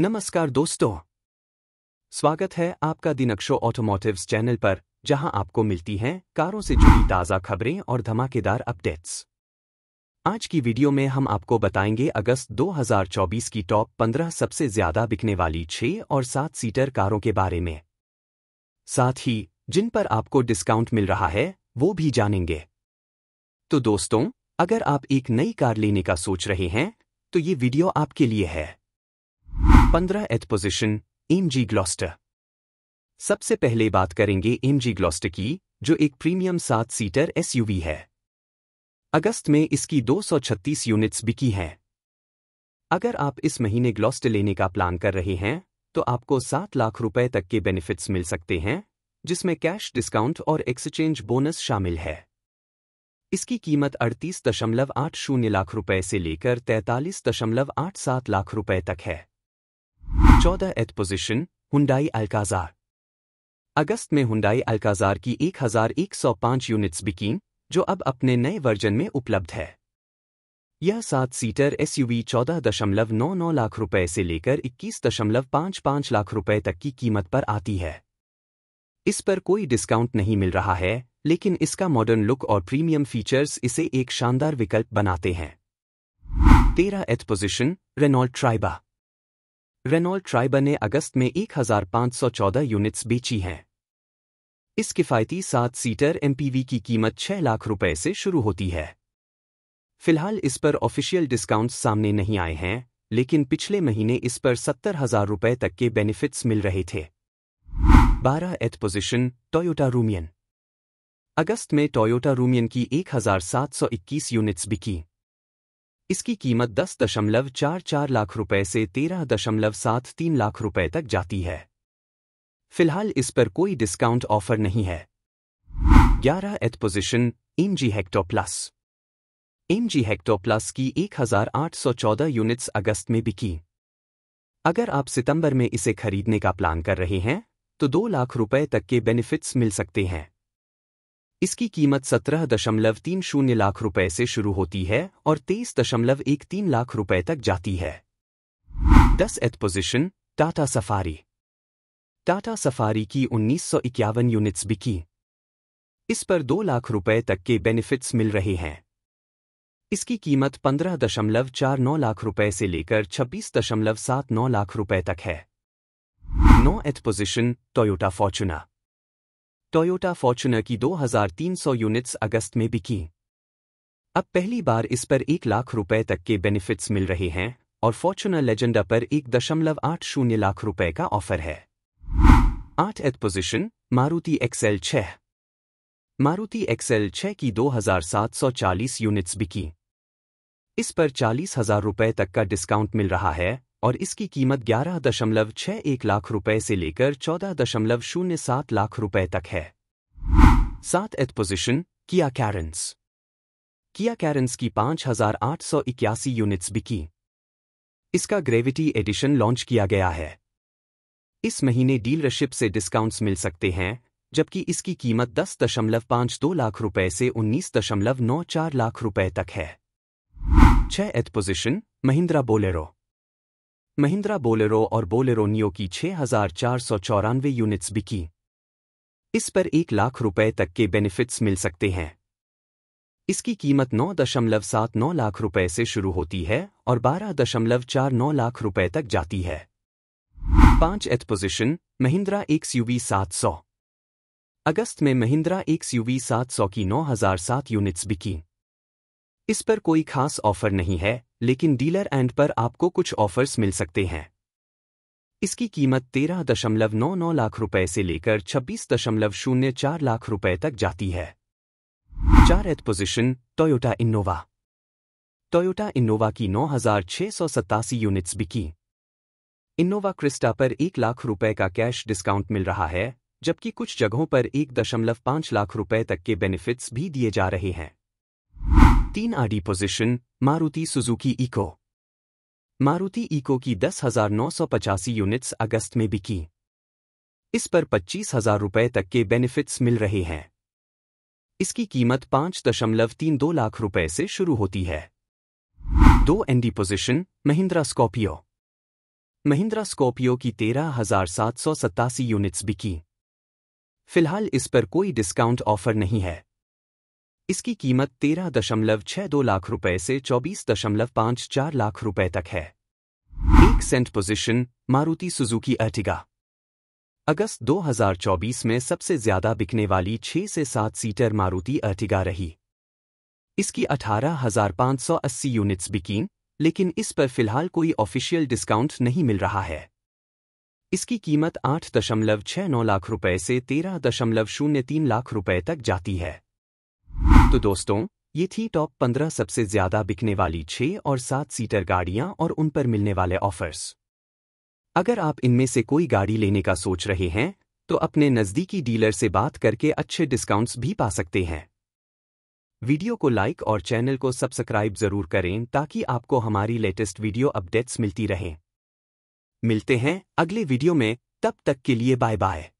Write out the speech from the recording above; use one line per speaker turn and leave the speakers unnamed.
नमस्कार दोस्तों स्वागत है आपका दिनक्षो ऑटोमोटिव्स चैनल पर जहां आपको मिलती हैं कारों से जुड़ी ताज़ा खबरें और धमाकेदार अपडेट्स आज की वीडियो में हम आपको बताएंगे अगस्त 2024 की टॉप 15 सबसे ज्यादा बिकने वाली छह और सात सीटर कारों के बारे में साथ ही जिन पर आपको डिस्काउंट मिल रहा है वो भी जानेंगे तो दोस्तों अगर आप एक नई कार लेने का सोच रहे हैं तो ये वीडियो आपके लिए है पंद्रह एथ पोजिशन एम जी ग्लॉस्टर सबसे पहले बात करेंगे एम जी ग्लॉस्टर की जो एक प्रीमियम सात सीटर एसयूवी है अगस्त में इसकी 236 यूनिट्स बिकी हैं अगर आप इस महीने ग्लॉस्ट लेने का प्लान कर रहे हैं तो आपको सात लाख रुपए तक के बेनिफिट्स मिल सकते हैं जिसमें कैश डिस्काउंट और एक्सचेंज बोनस शामिल है इसकी कीमत अड़तीस दशमलव आठ शून्य लाख रुपए से लेकर तैंतालीस दशमलव आठ सात लाख रुपए तक है चौदह एथ पोजिशन हुंडाई अल्काजार अगस्त में हुंडाई अल्काजार की 1105 यूनिट्स बिकी जो अब अपने नए वर्जन में उपलब्ध है यह सात सीटर एसयूवी 14.99 लाख रुपए से लेकर 21.55 लाख रुपए तक की कीमत पर आती है इस पर कोई डिस्काउंट नहीं मिल रहा है लेकिन इसका मॉडर्न लुक और प्रीमियम फीचर्स इसे एक शानदार विकल्प बनाते हैं तेरह th position Renault Triber Renault Triber ने अगस्त में 1514 यूनिट्स बेची हैं इस किफायती सात सीटर एमपीवी की कीमत 6 लाख रुपए से शुरू होती है फिलहाल इस पर ऑफिशियल डिस्काउंट सामने नहीं आए हैं लेकिन पिछले महीने इस पर सत्तर हजार रुपये तक के बेनिफिट्स मिल रहे थे बारह एथ पोजिशन टोयोटा रूमियन अगस्त में टोयोटा रूमियन की 1721 यूनिट्स बिकी इसकी कीमत दस दशमलव चार चार लाख रुपए से तेरह दशमलव सात तीन लाख रुपए तक जाती है फिलहाल इस पर कोई डिस्काउंट ऑफर नहीं है ग्यारह th position M G Hector plus M G Hector plus की 1814 यूनिट्स अगस्त में बिकी अगर आप सितंबर में इसे खरीदने का प्लान कर रहे हैं तो दो लाख रुपए तक के बेनिफिट्स मिल सकते हैं इसकी कीमत सत्रह दशमलव तीन शून्य लाख रुपए से शुरू होती है और तेईस दशमलव एक तीन लाख रुपए तक जाती है दस th position Tata Safari Tata Safari की उन्नीस सौ इक्यावन यूनिट्स बिकी इस पर दो लाख रुपए तक के बेनिफिट्स मिल रहे हैं इसकी कीमत पंद्रह दशमलव चार नौ लाख रुपए से लेकर छब्बीस दशमलव सात नौ लाख रुपए तक है नो th position Toyota Fortuner Toyota Fortuner की 2,300 यूनिट्स अगस्त में बिकी अब पहली बार इस पर एक लाख रुपए तक के बेनिफिट्स मिल रहे हैं और फॉर्चुनर लेजेंडा पर एक दशमलव आठ शून्य लाख रुपए का ऑफर है आठ एथ पोजिशन मारुति एक्सएल छह मारुति एक्सएल छह की 2,740 यूनिट्स बिकी इस पर चालीस हजार रुपये तक का डिस्काउंट मिल रहा है और इसकी कीमत ग्यारह दशमलव छह एक लाख रुपए से लेकर चौदह दशमलव शून्य सात लाख रुपए तक है सात एथ पोजिशन किया कैरेंस किया कैरेंस की पाँच हजार आठ सौ इक्यासी यूनिट्स बिकी इसका ग्रेविटी एडिशन लॉन्च किया गया है इस महीने डीलरशिप से डिस्काउंट्स मिल सकते हैं जबकि इसकी कीमत दस दशमलव पांच दो लाख रुपए से उन्नीस दशमलव नौ चार लाख रुपए तक है छह th position Mahindra Bolero Mahindra Bolero और बोलेरो नियो की छह हजार चार सौ चौरानवे यूनिट्स बिकी इस पर एक लाख रुपए तक के बेनिफिट्स मिल सकते हैं इसकी कीमत नौ दशमलव सात नौ लाख रुपए से शुरू होती है और बारह दशमलव चार नौ लाख रुपए तक जाती है पांच एथ पोजिशन महिंद्रा एक्स यूवी सात सौ अगस्त में महिंद्रा एक्स यूवी सात सौ की नौ हजार सात यूनिट्स बिकी इस पर कोई खास ऑफर नहीं है लेकिन डीलर एंड पर आपको कुछ ऑफर्स मिल सकते हैं इसकी कीमत तेरह दशमलव नौ नौ लाख रुपए से लेकर छब्बीस दशमलव शून्य चार लाख रुपए तक जाती है चार th position Toyota Innova Toyota Innova की नौ हजार छह सौ सत्तासी यूनिट्स बिकी इनोवा क्रिस्टा पर एक लाख रुपए का कैश डिस्काउंट मिल रहा है जबकि कुछ जगहों पर एक दशमलव पांच लाख रुपए तक के बेनिफिट्स भी दिए जा रहे हैं rd position Maruti Suzuki Eeco Maruti Eeco की दस हजार नौ सौ पचासी यूनिट्स अगस्त में बिकी इस पर पच्चीस हजार रुपये तक के बेनिफिट्स मिल रहे हैं इसकी कीमत पांच दशमलव तीन दो लाख रुपए से शुरू होती है दो nd position Mahindra Scorpio Mahindra Scorpio की तेरह हजार सात सौ सत्तासी यूनिट्स बिकी फिलहाल इस पर कोई डिस्काउंट ऑफर नहीं है इसकी कीमत तेरह दशमलव छह दो लाख रुपए से चौबीस दशमलव पाँच चार लाख रुपए तक है एक st position Maruti Suzuki Ertiga अगस्त 2024 में सबसे ज्यादा बिकने वाली 6 से 7 सीटर मारुति अर्टिगा रही इसकी 18,580 यूनिट्स बिकी लेकिन इस पर फिलहाल कोई ऑफिशियल डिस्काउंट नहीं मिल रहा है इसकी कीमत 8.69 लाख रुपए से 13.03 लाख रुपए तक जाती है तो दोस्तों ये थी टॉप पंद्रह सबसे ज्यादा बिकने वाली छह और सात सीटर गाड़ियां और उन पर मिलने वाले ऑफर्स अगर आप इनमें से कोई गाड़ी लेने का सोच रहे हैं तो अपने नज़दीकी डीलर से बात करके अच्छे डिस्काउंट्स भी पा सकते हैं वीडियो को लाइक और चैनल को सब्सक्राइब जरूर करें ताकि आपको हमारी लेटेस्ट वीडियो अपडेट्स मिलती रहें मिलते हैं अगले वीडियो में तब तक के लिए बाय बाय